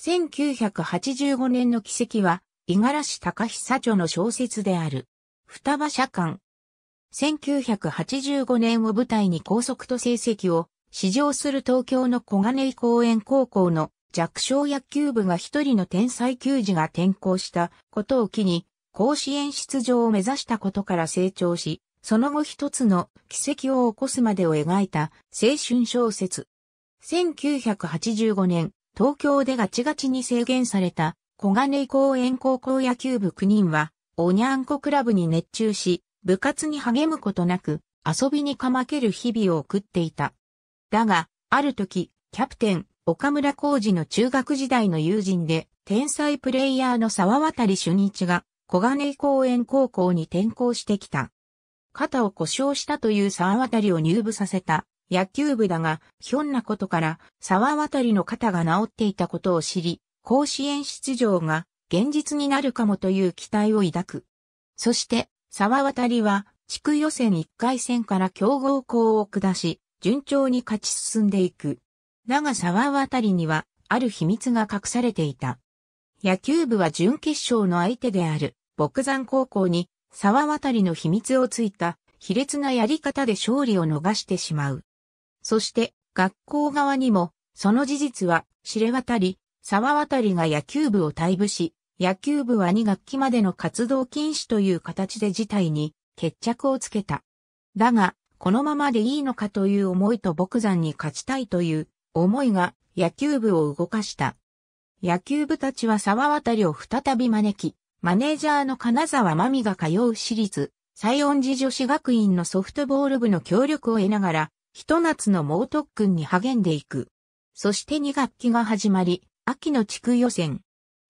1985年の奇跡は、五十嵐隆久著の小説である。双葉社館。1985年を舞台に高速と成績を、試乗する東京の小金井公園高校の弱小野球部が一人の天才球児が転校したことを機に、甲子園出場を目指したことから成長し、その後一つの奇跡を起こすまでを描いた青春小説。1985年、東京でガチガチに制限された小金井公園高校野球部9人は、おにゃんこクラブに熱中し、部活に励むことなく、遊びにかまける日々を送っていた。だが、ある時、キャプテン、岡村浩二の中学時代の友人で、天才プレイヤーの沢渡俊一が、小金井公園高校に転校してきた。肩を故障したという沢渡を入部させた野球部だが、ひょんなことから沢渡りの肩が治っていたことを知り、甲子園出場が現実になるかもという期待を抱く。そして、沢渡りは地区予選1回戦から強豪校を下し、順調に勝ち進んでいく。だが沢渡りには、ある秘密が隠されていた。野球部は準決勝の相手である、牧山高校に、沢渡りの秘密をついた、卑劣なやり方で勝利を逃してしまう。そして学校側にも、その事実は知れ渡り、沢渡りが野球部を退部し、野球部は2学期までの活動禁止という形で事態に決着をつけた。だが、このままでいいのかという思いと牧山に勝ちたいという思いが野球部を動かした。野球部たちは沢渡りを再び招き、マネージャーの金沢真美が通う私立、西恩寺女子学院のソフトボール部の協力を得ながら、一夏の猛特訓に励んでいく。そして2学期が始まり、秋の地区予選。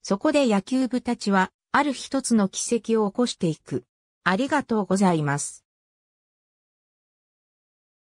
そこで野球部たちは、ある一つの奇跡を起こしていく。ありがとうございます。